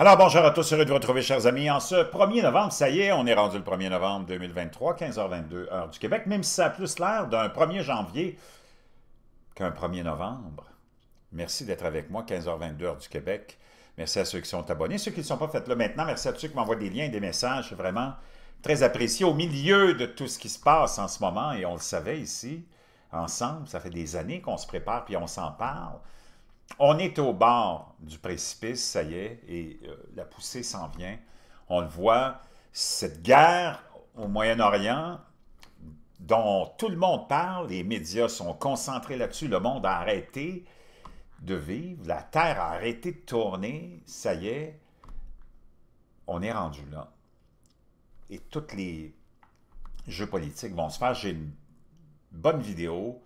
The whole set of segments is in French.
Alors, bonjour à tous, heureux de vous retrouver, chers amis. En ce 1er novembre, ça y est, on est rendu le 1er novembre 2023, 15h22, heure du Québec, même si ça a plus l'air d'un 1er janvier qu'un 1er novembre. Merci d'être avec moi, 15h22, heure du Québec. Merci à ceux qui sont abonnés. Ceux qui ne sont pas, faits là maintenant. Merci à tous ceux qui m'envoient des liens et des messages. C'est vraiment très apprécié au milieu de tout ce qui se passe en ce moment. Et on le savait ici, ensemble, ça fait des années qu'on se prépare puis on s'en parle. On est au bord du précipice, ça y est, et euh, la poussée s'en vient. On le voit, cette guerre au Moyen-Orient, dont tout le monde parle, les médias sont concentrés là-dessus, le monde a arrêté de vivre, la Terre a arrêté de tourner, ça y est, on est rendu là. Et tous les jeux politiques vont se faire. J'ai une bonne vidéo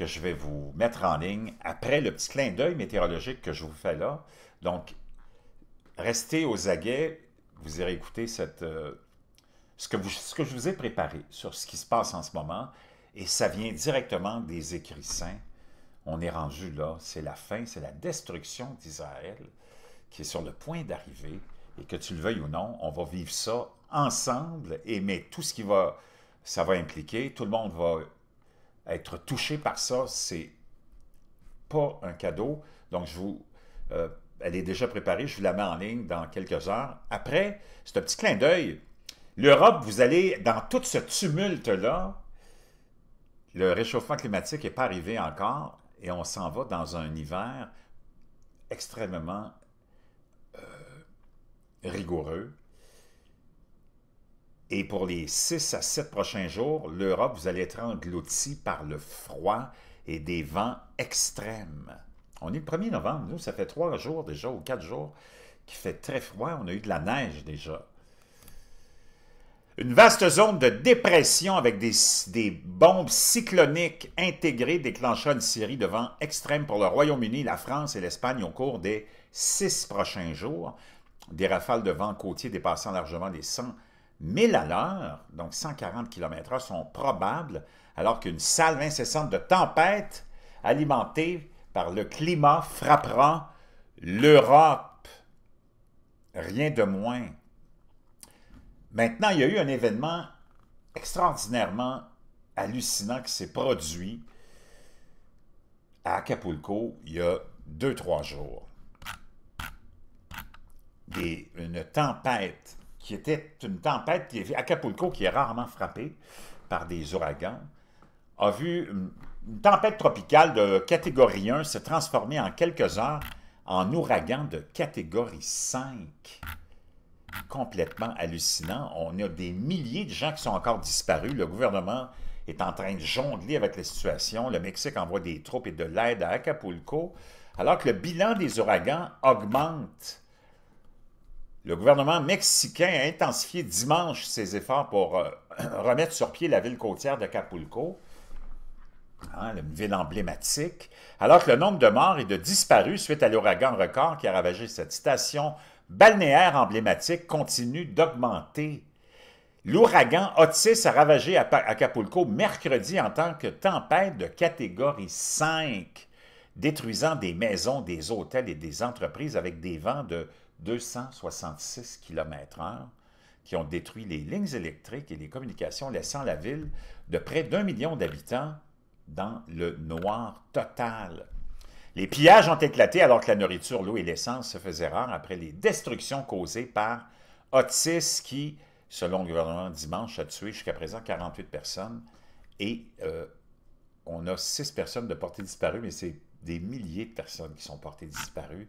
que je vais vous mettre en ligne après le petit clin d'œil météorologique que je vous fais là. Donc, restez aux aguets, vous irez écouter cette, euh, ce, que vous, ce que je vous ai préparé sur ce qui se passe en ce moment, et ça vient directement des écrits saints. On est rendu là, c'est la fin, c'est la destruction d'Israël qui est sur le point d'arriver, et que tu le veuilles ou non, on va vivre ça ensemble, et mais tout ce qui va, ça va impliquer, tout le monde va être touché par ça, c'est pas un cadeau. Donc, je vous, euh, elle est déjà préparée, je vous la mets en ligne dans quelques heures. Après, c'est un petit clin d'œil. L'Europe, vous allez, dans tout ce tumulte-là, le réchauffement climatique n'est pas arrivé encore et on s'en va dans un hiver extrêmement euh, rigoureux. Et pour les 6 à 7 prochains jours, l'Europe, vous allez être engloutie par le froid et des vents extrêmes. On est le 1er novembre, nous, ça fait trois jours déjà, ou quatre jours, qui fait très froid. On a eu de la neige déjà. Une vaste zone de dépression avec des, bombes cycloniques intégrées déclenchera une série de vents extrêmes pour le Royaume-Uni, la France et l'Espagne au cours des six prochains jours. Des rafales de vent côtier dépassant largement les 100 1000 à l'heure, donc 140 km/h, sont probables, alors qu'une salve incessante de tempêtes alimentées par le climat frappera l'Europe. Rien de moins. Maintenant, il y a eu un événement extraordinairement hallucinant qui s'est produit à Acapulco il y a deux, trois jours. une tempête qui était une tempête, qui Acapulco, qui est rarement frappée par des ouragans, a vu une, une tempête tropicale de catégorie 1 se transformer en quelques heures en ouragan de catégorie 5. Complètement hallucinant. On a des milliers de gens qui sont encore disparus. Le gouvernement est en train de jongler avec la situation. Le Mexique envoie des troupes et de l'aide à Acapulco, alors que le bilan des ouragans augmente le gouvernement mexicain a intensifié dimanche ses efforts pour euh, remettre sur pied la ville côtière de Capulco, hein, une ville emblématique, alors que le nombre de morts et de disparus suite à l'ouragan record qui a ravagé cette station balnéaire emblématique continue d'augmenter. L'ouragan Otis a ravagé Acapulco mercredi en tant que tempête de catégorie 5, détruisant des maisons, des hôtels et des entreprises avec des vents de 266 km/h qui ont détruit les lignes électriques et les communications, laissant la ville de près d'un million d'habitants dans le noir total. Les pillages ont éclaté alors que la nourriture, l'eau et l'essence se faisaient rares après les destructions causées par Otis qui, selon le gouvernement dimanche, a tué jusqu'à présent 48 personnes et euh, on a six personnes de portée disparue, mais c'est des milliers de personnes qui sont portées disparues.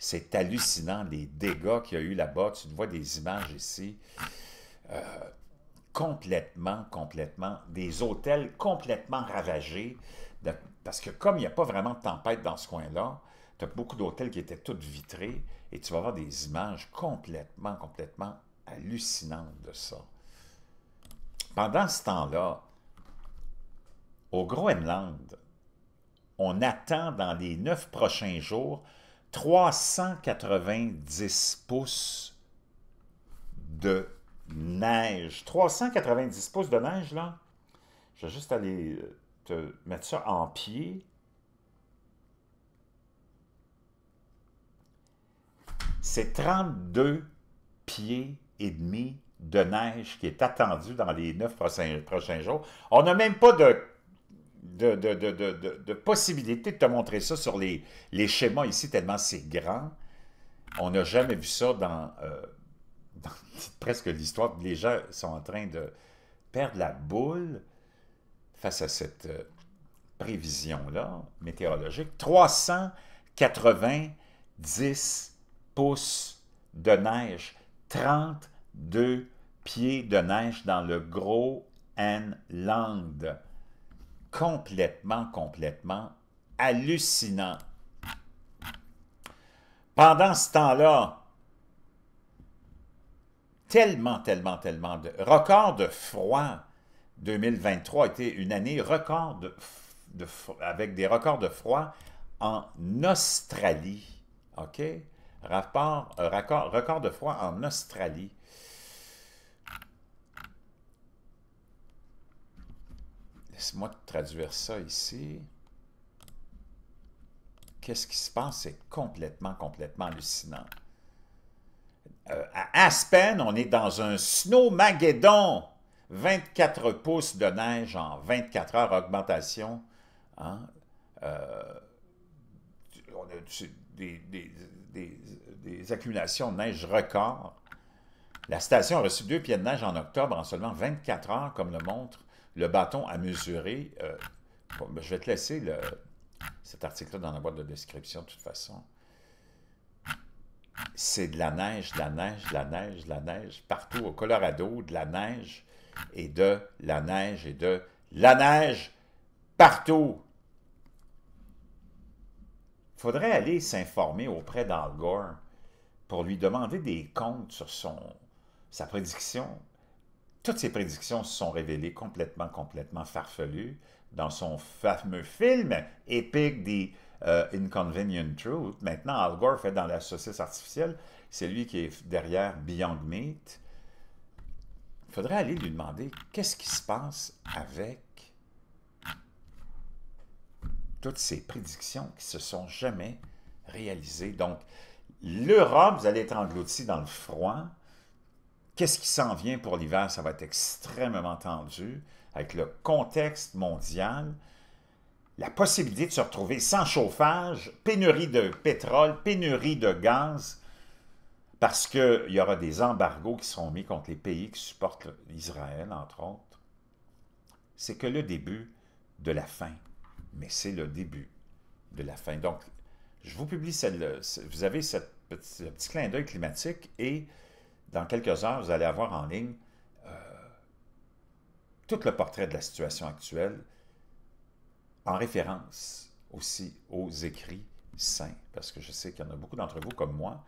C'est hallucinant les dégâts qu'il y a eu là-bas. Tu vois des images ici. Euh, complètement, complètement, des hôtels complètement ravagés. parce que comme il n'y a pas vraiment de tempête dans ce coin-là, tu as beaucoup d'hôtels qui étaient toutes vitrés et tu vas voir des images complètement, complètement hallucinantes de ça. Pendant ce temps-là, au Groenland, on attend dans les neuf prochains jours 390 pouces de neige. 390 pouces de neige, là. Je vais juste aller euh, te mettre ça en pied. C'est 32 pieds et demi de neige qui est attendu dans les neuf prochains, prochains jours. On n'a même pas de de, de, de, possibilité de te montrer ça sur les, schémas ici, tellement c'est grand. On n'a jamais vu ça euh, dans, presque l'histoire. Les gens sont en train de perdre la boule face à cette euh, prévision-là météorologique. 390 pouces de neige, 32 pieds de neige dans le gros N An-Land complètement, complètement hallucinant. Pendant ce temps-là, tellement, tellement, tellement de records de froid. 2023 a été une année record de, de, avec des records de froid en Australie. OK? Rapport, euh, record, record de froid en Australie. Laisse-moi traduire ça ici. Qu'est-ce qui se passe? C'est complètement, complètement hallucinant. Euh, à Aspen, on est dans un snowmageddon. 24 pouces de neige en 24 heures augmentation. Hein. Euh, on a des, des, accumulations de neige record. La station a reçu deux pieds de neige en octobre en seulement 24 heures, comme le montre le bâton à mesurer. Euh, ben, je vais te laisser cet article-là dans la boîte de description, de toute façon. C'est de la neige, de la neige, de la neige, de la neige, partout au Colorado, de la neige et de la neige et de la neige partout. faudrait aller s'informer auprès d'Al pour lui demander des comptes sur son, sa prédiction toutes ces prédictions se sont révélées complètement, complètement farfelues dans son fameux film épique des euh, Inconvenient Truth. Maintenant, Al Gore fait dans la saucisse artificielle. C'est lui qui est derrière Beyond Meat. Il faudrait aller lui demander qu'est-ce qui se passe avec toutes ces prédictions qui se sont jamais réalisées. Donc, l'Europe, vous allez être engloutie dans le froid. Qu'est-ce qui s'en vient pour l'hiver? Ça va être extrêmement tendu avec le contexte mondial. La possibilité de se retrouver sans chauffage, pénurie de pétrole, pénurie de gaz, parce qu'il y aura des embargos qui seront mis contre les pays qui supportent Israël, entre autres. C'est que le début de la fin, mais c'est le début de la fin. Donc, je vous publie celle-là. Vous avez ce petit clin d'œil climatique et dans quelques heures, vous allez avoir en ligne euh, tout le portrait de la situation actuelle en référence aussi aux écrits saints, parce que je sais qu'il y en a beaucoup d'entre vous comme moi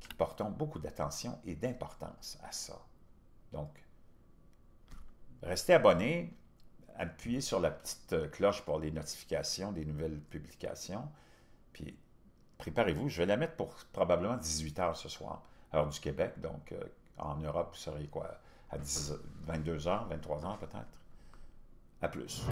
qui portons beaucoup d'attention et d'importance à ça. Donc, restez abonnés, appuyez sur la petite euh, cloche pour les notifications des nouvelles publications, puis préparez-vous, je vais la mettre pour probablement 18 heures ce soir heure du Québec. Donc, euh, en Europe, vous serez quoi? À 22 heures, 23 heures peut-être? À plus.